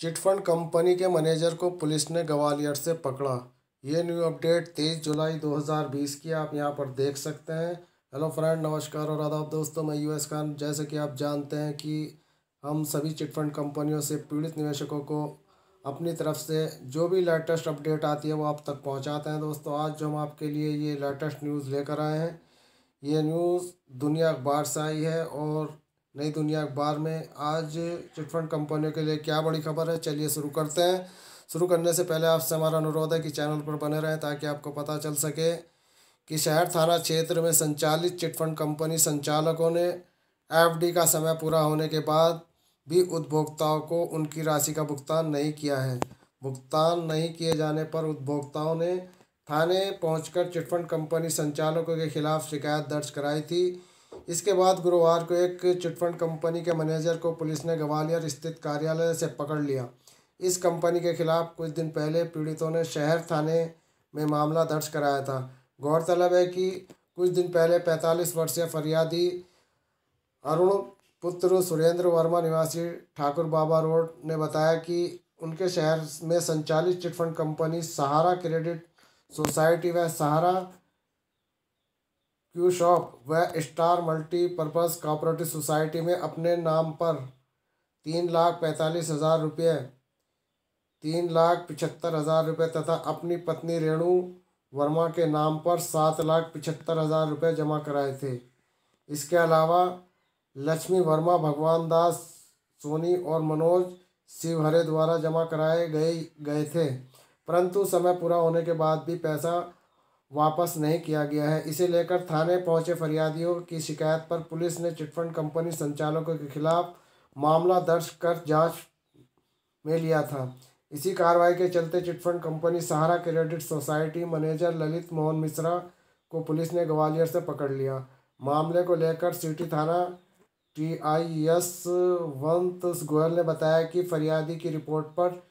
chit fund company के manager को police ने ग्वालियर से पकड़ा ये न्यू अपडेट तेईस जुलाई 2020 की आप यहाँ पर देख सकते हैं हेलो फ्रेंड नमस्कार और आदाब दोस्तों मैं यूएस खान जैसे कि आप जानते हैं कि हम सभी चिटफंड कंपनियों से पीड़ित निवेशकों को अपनी तरफ से जो भी लेटेस्ट अपडेट आती है वो आप तक पहुँचाते हैं दोस्तों आज जो हम आपके लिए ये लेटेस्ट न्यूज़ लेकर आए हैं ये न्यूज़ दुनिया अखबार से आई है और नई दुनिया अखबार में आज चिटफंड कंपनियों के लिए क्या बड़ी खबर है चलिए शुरू करते हैं शुरू करने से पहले आपसे हमारा अनुरोध है कि चैनल पर बने रहें ताकि आपको पता चल सके कि शहर थाना क्षेत्र में संचालित चिटफंड कंपनी संचालकों ने एफ का समय पूरा होने के बाद भी उपभोक्ताओं को उनकी राशि का भुगतान नहीं किया है भुगतान नहीं किए जाने पर उपभोक्ताओं ने थाने पहुंचकर चिटफंड कंपनी संचालकों के खिलाफ शिकायत दर्ज कराई थी इसके बाद गुरुवार को एक चिटफंड कंपनी के मैनेजर को पुलिस ने ग्वालियर स्थित कार्यालय से पकड़ लिया इस कंपनी के खिलाफ कुछ दिन पहले पीड़ितों ने शहर थाने में मामला दर्ज कराया था गौरतलब है कि कुछ दिन पहले पैंतालीस वर्षीय फरियादी अरुण पुत्र सुरेंद्र वर्मा निवासी ठाकुर बाबा रोड ने बताया कि उनके शहर में संचालित chit fund company Sahara credit society व सहारा क्यू शॉप व स्टार मल्टीपर्पज़ कोऑपरेटिव सोसाइटी में अपने नाम पर तीन लाख पैंतालीस हज़ार रुपये तीन लाख पिछहत्तर हज़ार रुपये तथा अपनी पत्नी रेणु वर्मा के नाम पर सात लाख पिछहत्तर हज़ार रुपये जमा कराए थे इसके अलावा लक्ष्मी वर्मा भगवान दास सोनी और मनोज शिवहरे द्वारा जमा कराए गए गए थे परंतु समय पूरा होने के बाद भी पैसा वापस नहीं किया गया है इसे लेकर थाने पहुंचे फरियादियों की शिकायत पर पुलिस ने चिटफंड कंपनी संचालकों के खिलाफ मामला दर्ज कर जांच में लिया था इसी कार्रवाई के चलते chit fund company Sahara credit society manager Lalit Mohan Mishra को पुलिस ने ग्वालियर से पकड़ लिया मामले को लेकर सिटी थाना टी आई एस वंत गोयल ने बताया कि फरियादी की रिपोर्ट पर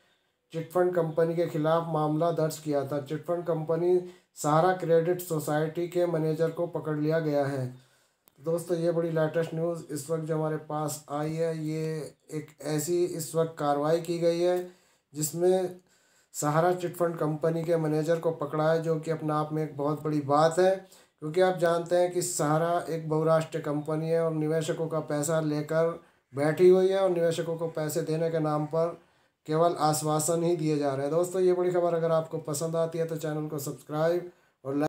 चिटफंड कंपनी के खिलाफ मामला दर्ज किया था chit fund company Sahara credit society के मैनेजर को पकड़ लिया गया है दोस्तों ये बड़ी लेटेस्ट न्यूज़ इस वक्त जो हमारे पास आई है ये एक ऐसी इस वक्त कार्रवाई की गई है जिसमें सहारा चिटफंड कंपनी के मैनेजर को पकड़ा है जो कि अपने आप में एक बहुत बड़ी बात है क्योंकि आप जानते हैं कि सहारा एक बहुराष्ट्रीय कंपनी है और निवेशकों का पैसा लेकर बैठी हुई है और निवेशकों को पैसे देने के नाम पर केवल आश्वासन ही दिए जा रहे हैं दोस्तों ये बड़ी खबर अगर आपको पसंद आती है तो चैनल को सब्सक्राइब और